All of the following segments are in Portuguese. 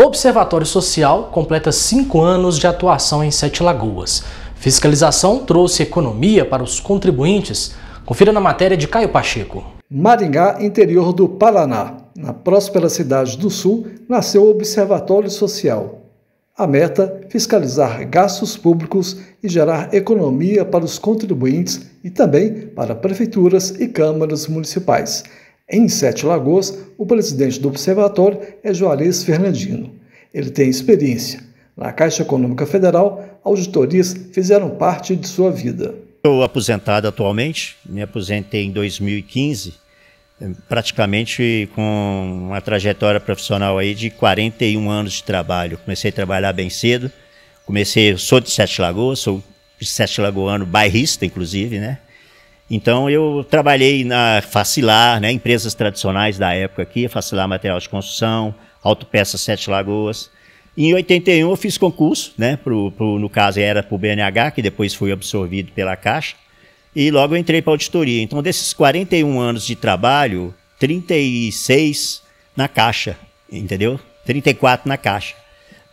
O Observatório Social completa cinco anos de atuação em Sete Lagoas. Fiscalização trouxe economia para os contribuintes. Confira na matéria de Caio Pacheco. Maringá, interior do Paraná, na próspera cidade do Sul, nasceu o Observatório Social. A meta: fiscalizar gastos públicos e gerar economia para os contribuintes e também para prefeituras e câmaras municipais. Em Sete Lagoas, o presidente do observatório é Juarez Fernandino. Ele tem experiência. Na Caixa Econômica Federal, auditorias fizeram parte de sua vida. Estou aposentado atualmente, me aposentei em 2015, eh, praticamente com uma trajetória profissional aí de 41 anos de trabalho. Comecei a trabalhar bem cedo, comecei, sou de Sete Lagoas, sou de Sete Lagoano, bairrista inclusive, né? Então eu trabalhei na Facilar, né, empresas tradicionais da época aqui, Facilar Material de Construção, Autopeça Sete Lagoas. Em 81 eu fiz concurso, né, pro, pro, no caso era para o BNH, que depois foi absorvido pela Caixa, e logo eu entrei para auditoria. Então desses 41 anos de trabalho, 36 na Caixa, entendeu? 34 na Caixa.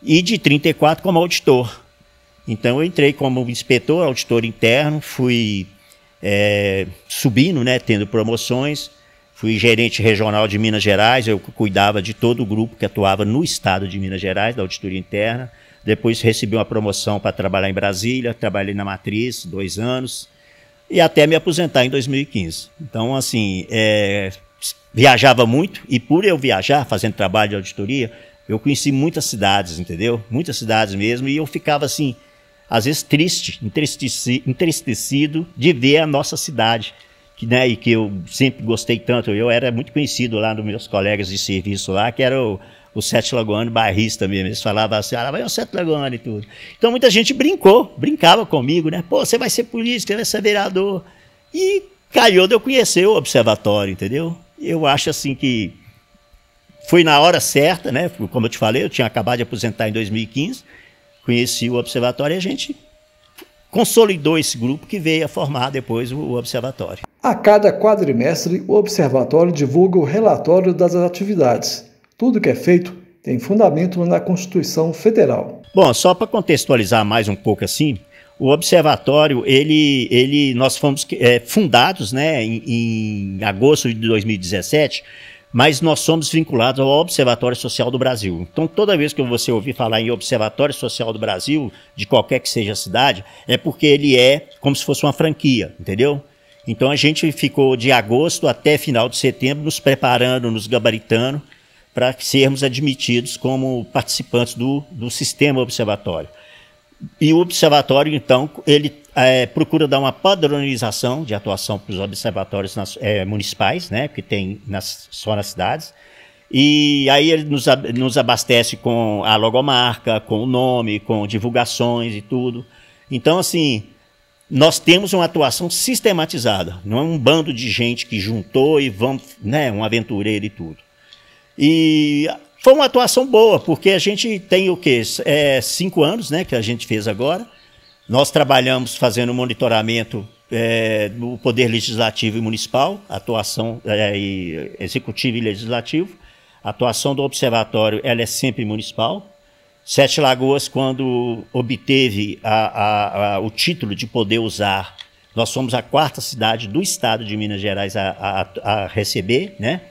E de 34 como auditor. Então eu entrei como inspetor, auditor interno, fui é, subindo, né, tendo promoções. Fui gerente regional de Minas Gerais, eu cuidava de todo o grupo que atuava no estado de Minas Gerais, da auditoria interna. Depois recebi uma promoção para trabalhar em Brasília, trabalhei na Matriz dois anos e até me aposentar em 2015. Então, assim, é, viajava muito e por eu viajar, fazendo trabalho de auditoria, eu conheci muitas cidades, entendeu? Muitas cidades mesmo, e eu ficava assim, às vezes triste, entristecido de ver a nossa cidade, que, né, e que eu sempre gostei tanto. Eu era muito conhecido lá dos meus colegas de serviço lá, que era o, o Sete Lagoano barrista mesmo. Eles falavam assim, ah, vai o Sete Lagoano e tudo. Então muita gente brincou, brincava comigo, né? Pô, você vai ser político, você vai ser vereador. E calhou de eu conhecer o observatório, entendeu? Eu acho assim que foi na hora certa, né? Como eu te falei, eu tinha acabado de aposentar em 2015 conheci o observatório e a gente consolidou esse grupo que veio a formar depois o observatório. A cada quadrimestre, o observatório divulga o relatório das atividades. Tudo que é feito tem fundamento na Constituição Federal. Bom, só para contextualizar mais um pouco assim, o observatório, ele, ele, nós fomos é, fundados né, em, em agosto de 2017 mas nós somos vinculados ao Observatório Social do Brasil. Então, toda vez que você ouvir falar em Observatório Social do Brasil, de qualquer que seja a cidade, é porque ele é como se fosse uma franquia, entendeu? Então, a gente ficou de agosto até final de setembro nos preparando, nos gabaritando, para sermos admitidos como participantes do, do sistema observatório. E o observatório, então, ele é, procura dar uma padronização de atuação para os observatórios nas, é, municipais, né, que tem nas, só nas cidades. E aí ele nos, nos abastece com a logomarca, com o nome, com divulgações e tudo. Então, assim, nós temos uma atuação sistematizada, não é um bando de gente que juntou e vamos, né, um aventureiro e tudo. E foi uma atuação boa, porque a gente tem o quê? É, cinco anos né, que a gente fez agora. Nós trabalhamos fazendo monitoramento é, do Poder Legislativo e Municipal, atuação é, e Executivo e Legislativo. A atuação do Observatório ela é sempre municipal. Sete Lagoas, quando obteve a, a, a, o título de poder usar, nós somos a quarta cidade do estado de Minas Gerais a, receber, né?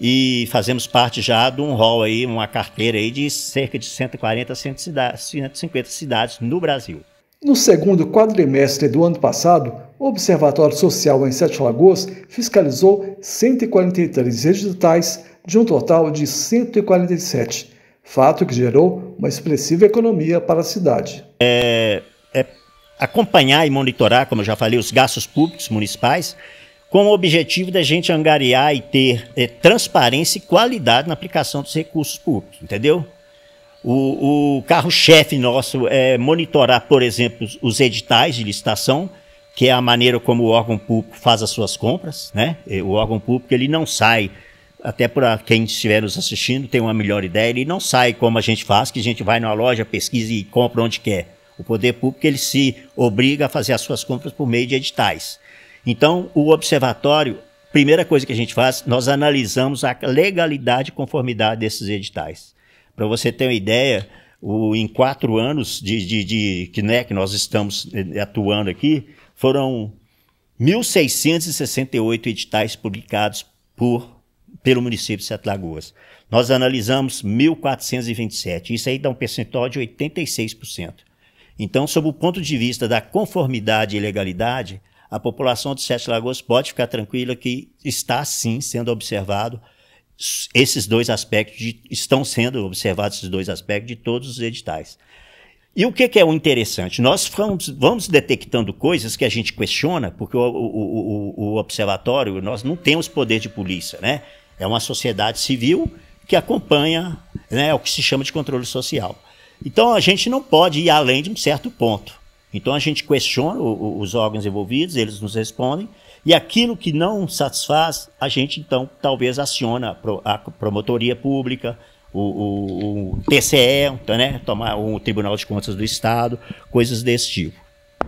e fazemos parte já de um rol aí, uma carteira aí de cerca de 140 150 cidades no Brasil. No segundo quadrimestre do ano passado, o Observatório Social em Sete Lagoas fiscalizou 143 editais de um total de 147, fato que gerou uma expressiva economia para a cidade. É, é acompanhar e monitorar, como eu já falei, os gastos públicos municipais com o objetivo da gente angariar e ter é, transparência e qualidade na aplicação dos recursos públicos, entendeu? O, o carro-chefe nosso é monitorar, por exemplo, os editais de licitação, que é a maneira como o órgão público faz as suas compras, né? O órgão público ele não sai, até para quem estiver nos assistindo tem uma melhor ideia, ele não sai como a gente faz, que a gente vai numa loja, pesquisa e compra onde quer. O poder público ele se obriga a fazer as suas compras por meio de editais. Então, o observatório, primeira coisa que a gente faz, nós analisamos a legalidade e conformidade desses editais. Para você ter uma ideia, o, em quatro anos de, de, de que, né, que nós estamos eh, atuando aqui, foram 1.668 editais publicados por, pelo município de Sete Lagoas. Nós analisamos 1.427. Isso aí dá um percentual de 86%. Então, sob o ponto de vista da conformidade e legalidade, a população de Sete Lagoas pode ficar tranquila que está sim sendo observado esses dois aspectos, de, estão sendo observados esses dois aspectos de todos os editais. E o que, que é o interessante? Nós vamos, vamos, detectando coisas que a gente questiona, porque o, o, o, o observatório, nós não temos poder de polícia, né? É uma sociedade civil que acompanha né, o que se chama de controle social. Então a gente não pode ir além de um certo ponto. Então a gente questiona os órgãos envolvidos, eles nos respondem, e aquilo que não satisfaz, a gente então talvez aciona a promotoria pública, o, o, o TCE, né, tomar o Tribunal de Contas do Estado, coisas desse tipo.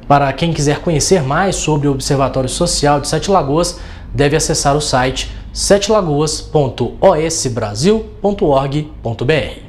Para quem quiser conhecer mais sobre o Observatório Social de Sete Lagoas, deve acessar o site setelagoas.osbrasil.org.br.